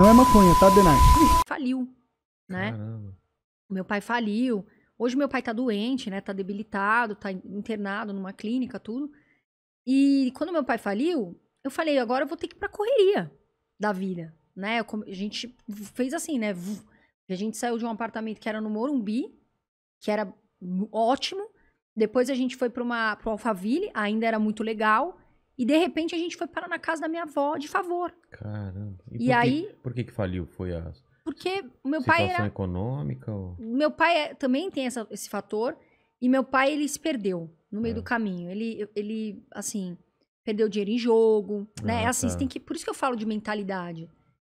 Não é maconha, tá, Denai? Faliu, né? Caramba. Meu pai faliu. Hoje meu pai tá doente, né? Tá debilitado, tá internado numa clínica, tudo. E quando meu pai faliu, eu falei, agora eu vou ter que ir pra correria da vida, né? A gente fez assim, né? A gente saiu de um apartamento que era no Morumbi, que era ótimo. Depois a gente foi para uma pro Alphaville, ainda era muito legal. E de repente a gente foi parar na casa da minha avó de favor. Caramba. E, e aí. Que, por que, que faliu? Foi a. Porque o meu pai era. Situação econômica? Ou... Meu pai é, também tem essa, esse fator. E meu pai, ele se perdeu no meio é. do caminho. Ele, ele, assim, perdeu dinheiro em jogo, né? ah, né? assim, tá. tem que. Por isso que eu falo de mentalidade.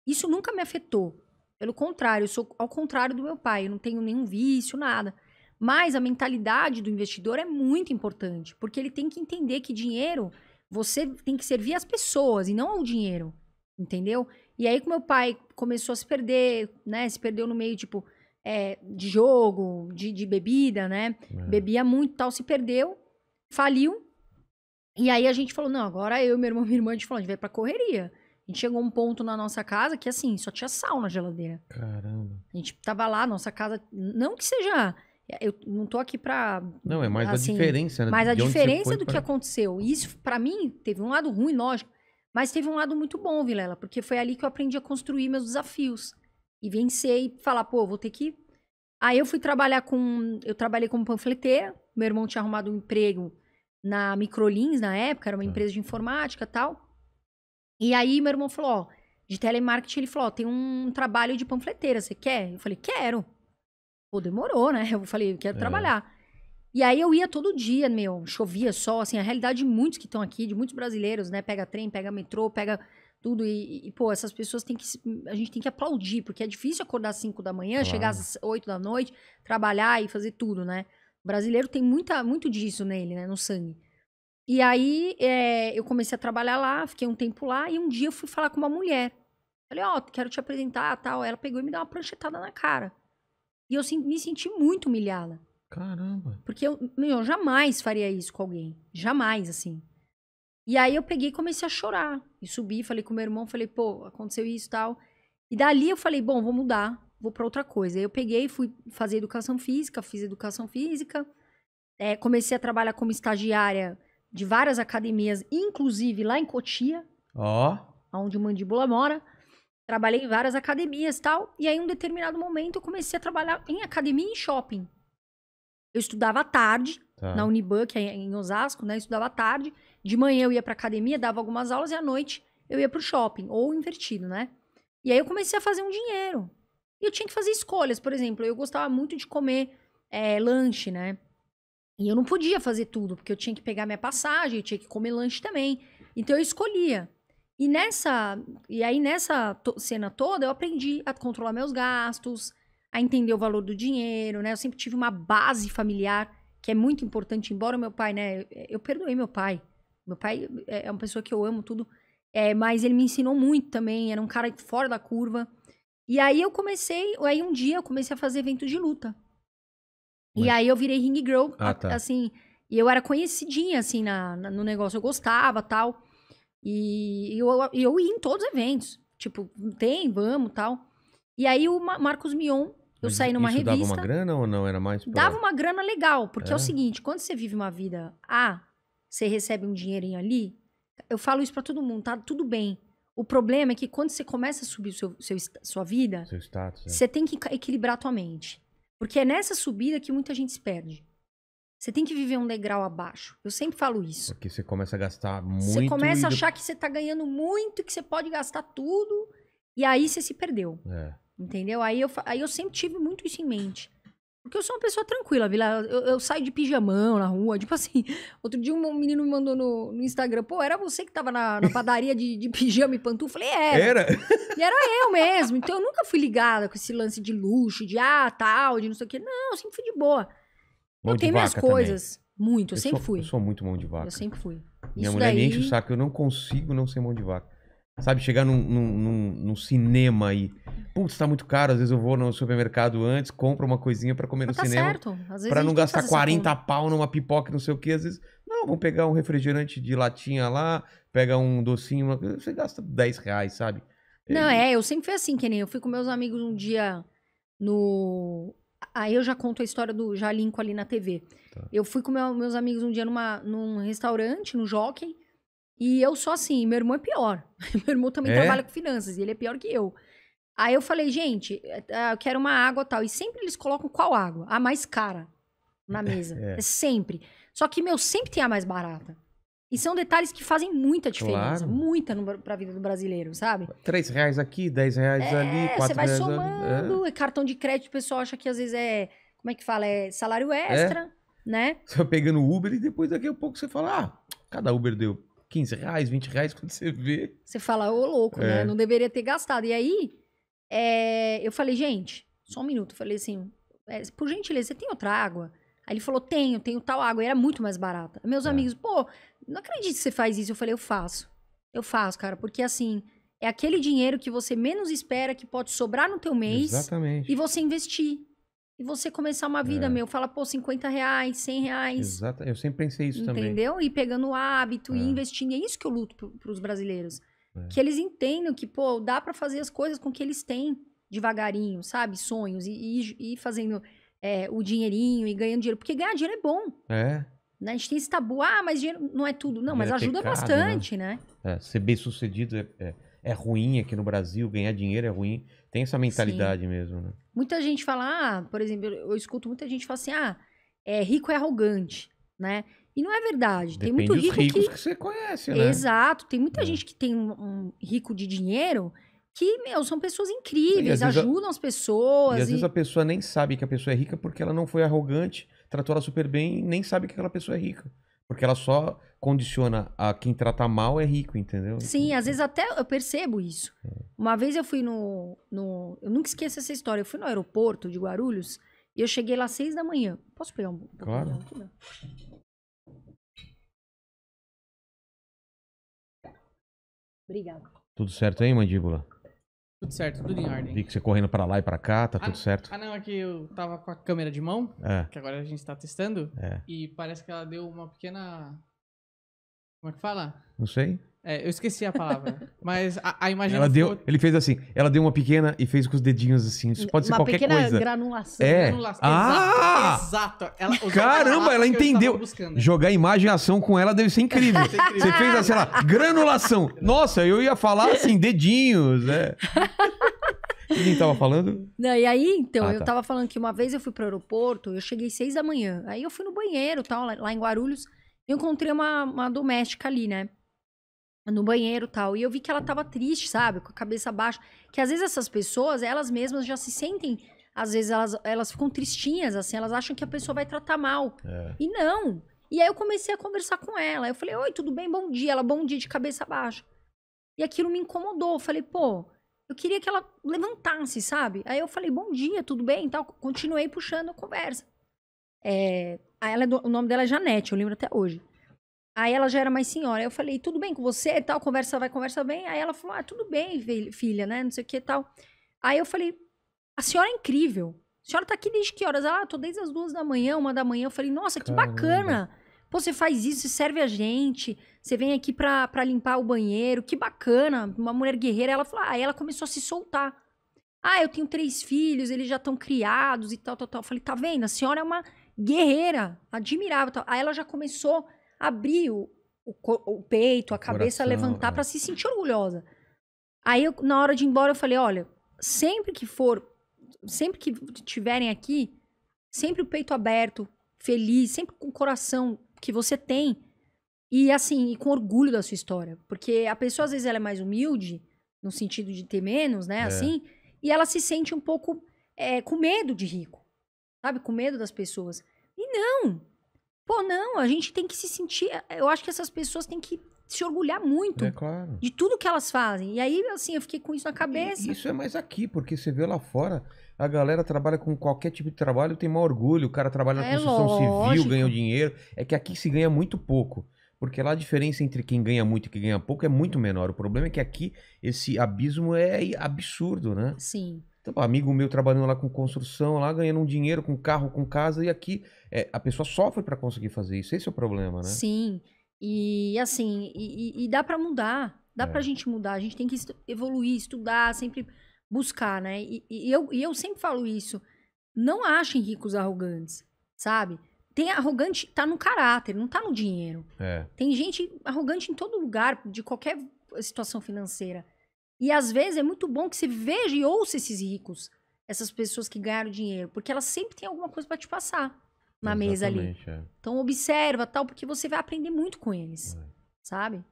Isso nunca me afetou. Pelo contrário, eu sou ao contrário do meu pai. Eu não tenho nenhum vício, nada. Mas a mentalidade do investidor é muito importante, porque ele tem que entender que dinheiro você tem que servir as pessoas e não ao dinheiro, entendeu? E aí que meu pai começou a se perder, né? Se perdeu no meio, tipo, é, de jogo, de, de bebida, né? É. Bebia muito tal, se perdeu, faliu. E aí a gente falou, não, agora eu, meu irmão e minha irmã, a gente falou, a gente vai pra correria. A gente chegou a um ponto na nossa casa que, assim, só tinha sal na geladeira. Caramba. A gente tava lá, nossa casa, não que seja eu não tô aqui pra. Não, é mais assim, a diferença, né? Mas a diferença do pra... que aconteceu. Isso, para mim, teve um lado ruim, lógico. Mas teve um lado muito bom, Vilela, porque foi ali que eu aprendi a construir meus desafios. E vencer e falar, pô, vou ter que. Aí eu fui trabalhar com. Eu trabalhei como panfleteira. Meu irmão tinha arrumado um emprego na Microlins, na época, era uma tá. empresa de informática tal. E aí meu irmão falou, ó, de telemarketing, ele falou, ó, tem um trabalho de panfleteira, você quer? Eu falei, quero pô, demorou, né? Eu falei, quero é. trabalhar. E aí eu ia todo dia, meu, chovia, sol, assim, a realidade de muitos que estão aqui, de muitos brasileiros, né? Pega trem, pega metrô, pega tudo e, e, pô, essas pessoas têm que a gente tem que aplaudir, porque é difícil acordar às 5 da manhã, claro. chegar às 8 da noite, trabalhar e fazer tudo, né? O brasileiro tem muita muito disso nele, né, no sangue. E aí é, eu comecei a trabalhar lá, fiquei um tempo lá e um dia eu fui falar com uma mulher. Falei, ó, oh, quero te apresentar, tal. Ela pegou e me deu uma pranchetada na cara. E eu me senti muito humilhada. Caramba. Porque eu, eu jamais faria isso com alguém. Jamais, assim. E aí eu peguei e comecei a chorar. E subi, falei com meu irmão, falei, pô, aconteceu isso e tal. E dali eu falei, bom, vou mudar, vou para outra coisa. Aí eu peguei, fui fazer educação física, fiz educação física. É, comecei a trabalhar como estagiária de várias academias, inclusive lá em Cotia. Ó. Oh. Onde o Mandíbula mora. Trabalhei em várias academias e tal. E aí, em um determinado momento, eu comecei a trabalhar em academia e em shopping. Eu estudava à tarde, tá. na Unibank, em Osasco, né? Eu estudava à tarde. De manhã eu ia para academia, dava algumas aulas, e à noite eu ia para o shopping, ou invertido, né? E aí eu comecei a fazer um dinheiro. E eu tinha que fazer escolhas. Por exemplo, eu gostava muito de comer é, lanche, né? E eu não podia fazer tudo, porque eu tinha que pegar minha passagem, eu tinha que comer lanche também. Então eu escolhia. E nessa, e aí nessa cena toda eu aprendi a controlar meus gastos, a entender o valor do dinheiro, né? Eu sempre tive uma base familiar que é muito importante, embora meu pai, né, eu perdoei meu pai. Meu pai é, é uma pessoa que eu amo tudo, é, mas ele me ensinou muito também, era um cara fora da curva. E aí eu comecei, aí um dia eu comecei a fazer evento de luta. Mas... E aí eu virei ring girl, ah, tá. assim, e eu era conhecidinha, assim, na, na, no negócio, eu gostava, tal. E eu, eu ia em todos os eventos. Tipo, tem, vamos tal. E aí o Marcos Mion, eu Mas saí numa isso revista. Dava uma grana ou não? Era mais. Pra... Dava uma grana legal, porque é. é. o seguinte: quando você vive uma vida A, você recebe um dinheirinho ali. Eu falo isso para todo mundo, tá? Tudo bem. O problema é que quando você começa a subir seu, seu, sua vida, seu status, é. você tem que equilibrar a tua mente. Porque é nessa subida que muita gente se perde. Você tem que viver um degrau abaixo. Eu sempre falo isso. Porque você começa a gastar muito. Você começa a achar que você está ganhando muito, que você pode gastar tudo, e aí você se perdeu. É. Entendeu? Aí eu, aí eu sempre tive muito isso em mente. Porque eu sou uma pessoa tranquila, Vila. Eu, eu, saio de pijamão na rua. Tipo assim, outro dia um menino me mandou no, no Instagram: pô, era você que tava na, na padaria de, de, pijama e pantufa? Eu falei: era. É. Era? E era eu mesmo. Então eu nunca fui ligada com esse lance de luxo, de ah, tal, de não sei o quê. Não, eu sempre fui de boa eu tenho minhas coisas. Também. Muito, eu, eu sempre sou, fui. Eu sou muito mão de vaca. Eu sempre fui. Minha Isso mulher daí... me enche o saco, eu não consigo não ser mão de vaca. Sabe, chegar num, num, num, num cinema aí. Putz, tá muito caro. Às vezes eu vou no supermercado antes, compro uma coisinha para comer Mas no tá cinema. Certo. Às vezes pra não gastar 40 pau numa pipoca, não sei o que. Às vezes, não, vamos pegar um refrigerante de latinha lá, pega um docinho, uma... você gasta 10 reais, sabe? Não, é, eu sempre fui assim, que nem eu fui com meus amigos um dia no Aí eu já conto a história do. Já linko ali na TV. Tá. Eu fui com meu, meus amigos um dia numa, num restaurante, no jockey. E eu só assim, meu irmão é pior. meu irmão também é? trabalha com finanças e ele é pior que eu. Aí eu falei, gente, eh, tá, eu quero uma água tal. E sempre eles colocam qual água? A mais cara na é, mesa. É. é sempre. Só que, meu, sempre tem a mais barata. E são detalhes que fazem muita diferença, claro. muita para a vida do brasileiro, sabe? Três reais aqui, dez reais é, ali, quatro reais. Você vai somando, é. é. cartão de crédito, o pessoal acha que às vezes é, como é que fala, é salário é. extra, é. né? Você vai pegando Uber e depois daqui a pouco você fala, ah, cada Uber deu 15 reais, 20 reais, quando você vê. Você fala, ô louco, né? É. Não deveria ter gastado. E aí, eu falei, gente, só um minuto, eu falei assim, por gentileza, você tem outra água? Aí ele falou: tenho, tenho tal água. E era muito mais barata. Meus é. amigos, pô, não acredito que você faz isso. Eu falei: eu faço. Eu faço, cara, porque assim, é aquele dinheiro que você menos espera que pode sobrar no teu mês. Exatamente. E você investir. E você começar uma vida, é. meu, fala, pô, 50 reais, 100 reais. Exato, eu sempre pensei isso entendeu? também. Entendeu? E pegando o hábito é. e investindo. é isso que eu luto para os brasileiros. É. Que eles entendam que, pô, dá para fazer as coisas com que eles têm devagarinho, sabe? Sonhos. E, e, e fazendo é, o dinheirinho e ganhando dinheiro. Porque ganhar dinheiro é bom. É. Né? A gente tem esse tabu, ah, mas dinheiro não é tudo. Não, mas é ajuda pecado, bastante, né? né? É, ser bem sucedido é, é, é, ruim aqui no Brasil, ganhar dinheiro é ruim. Tem essa mentalidade Sim. mesmo, né? Muita gente fala, ah, por exemplo, eu escuto muita gente falar assim, ah, é, rico é arrogante, né? E não é verdade. Depende tem muito rico dos ricos que... que você conhece, né? Exato. Tem muita é. gente que tem um, um rico de dinheiro que, meu, são pessoas incríveis, ajudam a... as pessoas. E às e... vezes a pessoa nem sabe que a pessoa é rica porque ela não foi arrogante, tratou ela super bem e nem sabe que aquela pessoa é rica. Porque ela só condiciona a quem trata mal é rico, entendeu? Sim, então, às é. vezes até eu percebo isso. É. Uma vez eu fui no, no. Eu nunca esqueço essa história. Eu fui no aeroporto de Guarulhos e eu cheguei lá às seis da manhã. Posso pegar um. Claro. Obrigada. Tudo certo aí, mandíbula? Tudo certo, tudo em ordem. Vi que você correndo pra lá e pra cá, tá ah, tudo certo. Ah, não, é que eu tava com a câmera de mão, é. que agora a gente tá testando, é. e parece que ela deu uma pequena. Como é que fala? Não sei. É, eu esqueci a palavra. mas a, a imagem. Ela ficou... deu, ele fez assim, ela deu uma pequena e fez com os dedinhos assim. Isso pode uma ser qualquer coisa. Uma pequena granulação. É. Granulação. Ah! Exato. Ela, Caramba, ela entendeu. Jogar imagem e ação com ela deve ser incrível. Você fez assim, lá, granulação. Nossa, eu ia falar assim, dedinhos, é. Quem tava falando? Não, e aí, então, ah, eu tá. tava falando que uma vez eu fui pro aeroporto, eu cheguei seis da manhã. Aí eu fui no banheiro, tal, lá, lá em Guarulhos. encontrei uma, uma doméstica ali, né? no banheiro tal. E eu vi que ela tava triste, sabe? Com a cabeça baixa. Que às vezes essas pessoas, elas mesmas já se sentem. Às vezes elas, elas ficam tristinhas, assim, elas acham que a pessoa vai tratar mal. É. E não. E aí eu comecei a conversar com ela. Eu falei, oi, tudo bem? Bom dia. Ela, bom dia, de cabeça baixa. E aquilo me incomodou. Eu falei, pô, eu queria que ela levantasse, sabe? Aí eu falei, bom dia, tudo bem? tal. Continuei puxando a conversa. É... ela, é o nome dela é Janete, eu lembro até hoje. Aí ela já era mais senhora. Aí eu falei, tudo bem com você e tal, conversa vai, conversa bem. Aí ela falou, ah, tudo bem, filha, né? Não sei o que e tal. Aí eu falei, a senhora é incrível. A senhora tá aqui desde que horas? ah, tô desde as duas da manhã, uma da manhã. Eu falei, nossa, que Caramba. bacana. Pô, você faz isso, você serve a gente. Você vem aqui pra, pra limpar o banheiro. Que bacana. Uma mulher guerreira. Ela falou, aí ela começou a se soltar. Ah, eu tenho três filhos, eles já estão criados e tal, tal, tal. Eu falei, tá vendo? A senhora é uma guerreira, admirável. Tal. Aí ela já começou abrir o, o, o peito, a cabeça, Coração, levantar é. para se sentir orgulhosa. Aí, eu, na hora de ir embora, eu falei: olha, sempre que for, sempre que tiverem aqui, sempre o peito aberto, feliz, sempre com o coração que você tem. E assim, e com orgulho da sua história. Porque a pessoa, às vezes, ela é mais humilde, no sentido de ter menos, né? É. Assim. E ela se sente um pouco é, com medo de rico. Sabe? Com medo das pessoas. E não! Pô, não, a gente tem que se sentir. Eh, eu acho que essas pessoas têm que se orgulhar muito é, claro. de tudo que elas fazem. E aí, assim, eu fiquei com isso na cabeça. E isso é mais aqui, porque você vê lá fora, a galera trabalha com qualquer tipo de trabalho, tem maior orgulho, o cara trabalha na é construção lógico. civil, ganha o dinheiro. É que aqui se ganha muito pouco. Porque lá a diferença entre quem ganha muito e quem ganha pouco é muito menor. O problema é que aqui esse abismo é absurdo, né? Sim. Tem então, um amigo meu trabalhando lá com construção, lá ganhando um dinheiro com carro, com casa, e aqui é, a pessoa sofre para conseguir fazer isso. Esse é o problema, né? Sim. E assim, e, e dá para mudar. Dá é. para a gente mudar. A gente tem que evoluir, estudar, sempre buscar, né? E, e, eu, e eu sempre falo isso. Não achem ricos arrogantes, sabe? Tem arrogante, tá no caráter, não tá no dinheiro. É. Tem gente arrogante em todo lugar, de qualquer situação financeira. E às vezes é muito bom que você veja e ouça esses ricos, essas pessoas que ganharam dinheiro, porque elas sempre têm alguma coisa para te passar na Exatamente, mesa ali. É. Então observa tal, porque você vai aprender muito com eles, é. sabe?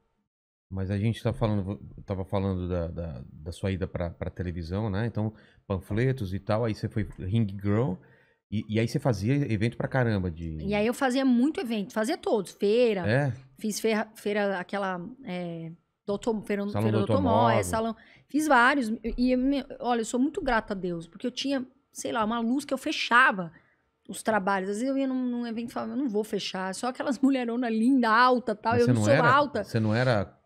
Mas a gente tá falando, tava falando da, da, da sua ida para televisão, né? Então panfletos e tal, aí você foi ring girl. E, e aí você fazia evento pra caramba de. E aí eu fazia muito evento, fazia todos, feira. É? Fiz feira, feira aquela. É do autom feira, feira do, automóvel, salão. Fiz vários. E, olha, eu sou muito grata a Deus, porque eu tinha, sei lá, uma luz que eu fechava os trabalhos. Às vezes eu ia num, num evento e falava, eu não vou fechar. Só aquelas mulheronas linda, alta tal. eu não, não sou era, alta. Você não era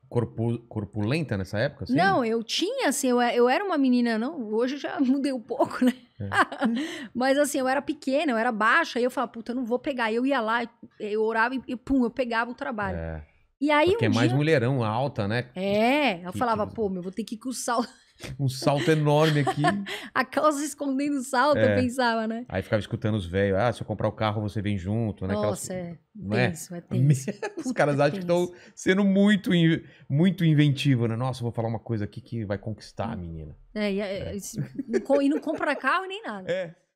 corpulenta nessa época? Assim? Não, eu tinha, assim, eu, eu era uma menina, não. Hoje já mudei um pouco, né? É. Mas assim, eu era pequena, eu era baixa, aí eu falava, puta, eu não vou pegar. Eu ia lá, eu orava e, e pum, eu pegava o trabalho. É. E aí Porque um é mais dia... mulherão, alta, né? É, eu que falava, coisa. pô, meu, vou ter que ir com o salto. Um salto enorme aqui. a calça escondendo o salto, é. eu pensava, né? Aí ficava escutando os velhos, ah, se eu comprar o carro, você vem junto, né? Nossa, Aquelas... É, é. tenso, é, é tenso. os caras é acham que estão sendo muito, in... muito inventivo, né? Nossa, vou falar uma coisa aqui que vai conquistar a menina. É, e, é, é. e não compra carro nem nada. É.